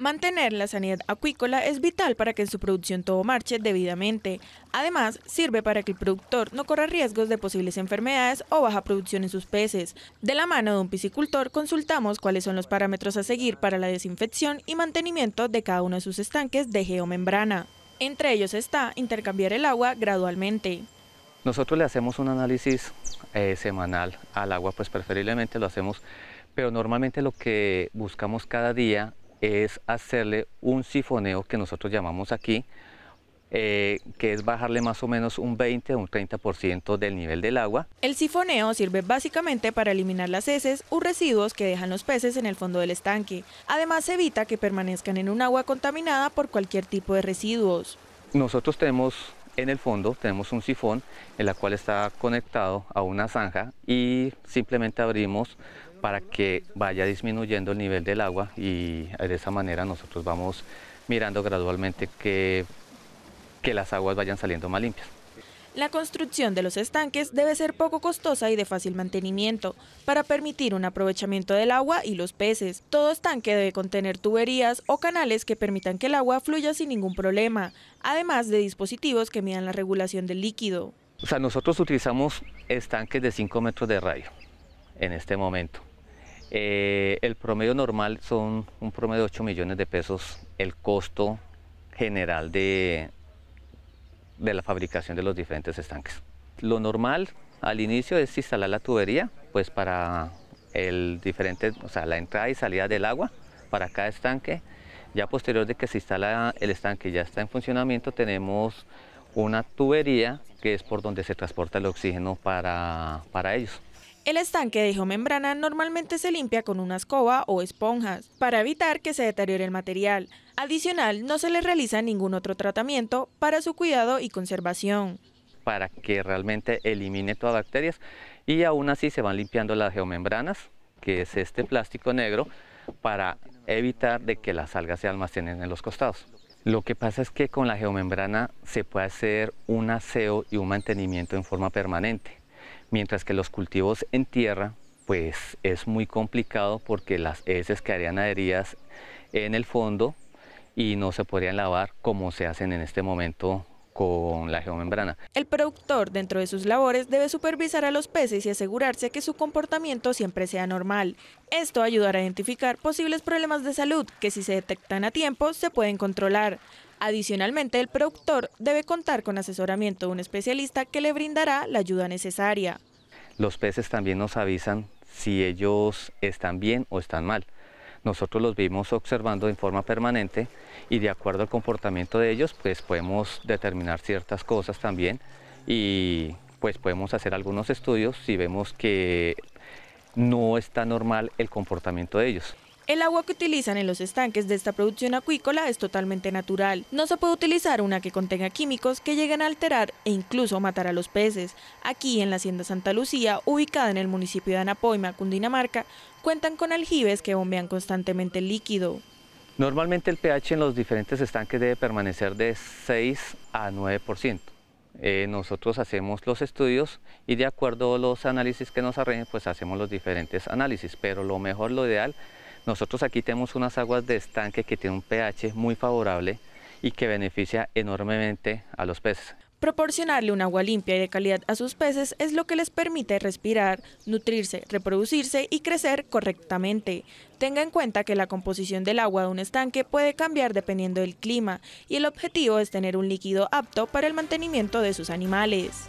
Mantener la sanidad acuícola es vital para que su producción todo marche debidamente. Además, sirve para que el productor no corra riesgos de posibles enfermedades o baja producción en sus peces. De la mano de un piscicultor consultamos cuáles son los parámetros a seguir para la desinfección y mantenimiento de cada uno de sus estanques de geomembrana. Entre ellos está intercambiar el agua gradualmente. Nosotros le hacemos un análisis eh, semanal al agua, pues preferiblemente lo hacemos, pero normalmente lo que buscamos cada día es hacerle un sifoneo que nosotros llamamos aquí, eh, que es bajarle más o menos un 20 o un 30% del nivel del agua. El sifoneo sirve básicamente para eliminar las heces u residuos que dejan los peces en el fondo del estanque. Además evita que permanezcan en un agua contaminada por cualquier tipo de residuos. Nosotros tenemos en el fondo tenemos un sifón, en el cual está conectado a una zanja y simplemente abrimos para que vaya disminuyendo el nivel del agua y de esa manera nosotros vamos mirando gradualmente que, que las aguas vayan saliendo más limpias. La construcción de los estanques debe ser poco costosa y de fácil mantenimiento, para permitir un aprovechamiento del agua y los peces. Todo estanque debe contener tuberías o canales que permitan que el agua fluya sin ningún problema, además de dispositivos que midan la regulación del líquido. O sea, nosotros utilizamos estanques de 5 metros de radio en este momento. Eh, el promedio normal son un promedio de 8 millones de pesos el costo general de, de la fabricación de los diferentes estanques. Lo normal al inicio es instalar la tubería, pues para el diferente, o sea, la entrada y salida del agua para cada estanque. Ya posterior de que se instala el estanque ya está en funcionamiento, tenemos una tubería que es por donde se transporta el oxígeno para ellos. El estanque de geomembrana normalmente se limpia con una escoba o esponjas para evitar que se deteriore el material. Adicional, no se le realiza ningún otro tratamiento para su cuidado y conservación. Para que realmente elimine todas bacterias y aún así se van limpiando las geomembranas, que es este plástico negro, para evitar de que las algas se almacenen en los costados. Lo que pasa es que con la geomembrana se puede hacer un aseo y un mantenimiento en forma permanente mientras que los cultivos en tierra pues es muy complicado porque las heces quedarían adheridas en el fondo y no se podrían lavar como se hacen en este momento con la geomembrana. El productor, dentro de sus labores, debe supervisar a los peces y asegurarse que su comportamiento siempre sea normal. Esto ayudará a identificar posibles problemas de salud que si se detectan a tiempo se pueden controlar. Adicionalmente, el productor debe contar con asesoramiento de un especialista que le brindará la ayuda necesaria. Los peces también nos avisan si ellos están bien o están mal. Nosotros los vimos observando en forma permanente y de acuerdo al comportamiento de ellos, pues podemos determinar ciertas cosas también y pues podemos hacer algunos estudios si vemos que no está normal el comportamiento de ellos. El agua que utilizan en los estanques de esta producción acuícola es totalmente natural. No se puede utilizar una que contenga químicos que lleguen a alterar e incluso matar a los peces. Aquí, en la Hacienda Santa Lucía, ubicada en el municipio de Anapoima, Cundinamarca, cuentan con aljibes que bombean constantemente el líquido. Normalmente el pH en los diferentes estanques debe permanecer de 6 a 9%. Eh, nosotros hacemos los estudios y de acuerdo a los análisis que nos arreglen, pues hacemos los diferentes análisis, pero lo mejor, lo ideal nosotros aquí tenemos unas aguas de estanque que tienen un pH muy favorable y que beneficia enormemente a los peces. Proporcionarle un agua limpia y de calidad a sus peces es lo que les permite respirar, nutrirse, reproducirse y crecer correctamente. Tenga en cuenta que la composición del agua de un estanque puede cambiar dependiendo del clima y el objetivo es tener un líquido apto para el mantenimiento de sus animales.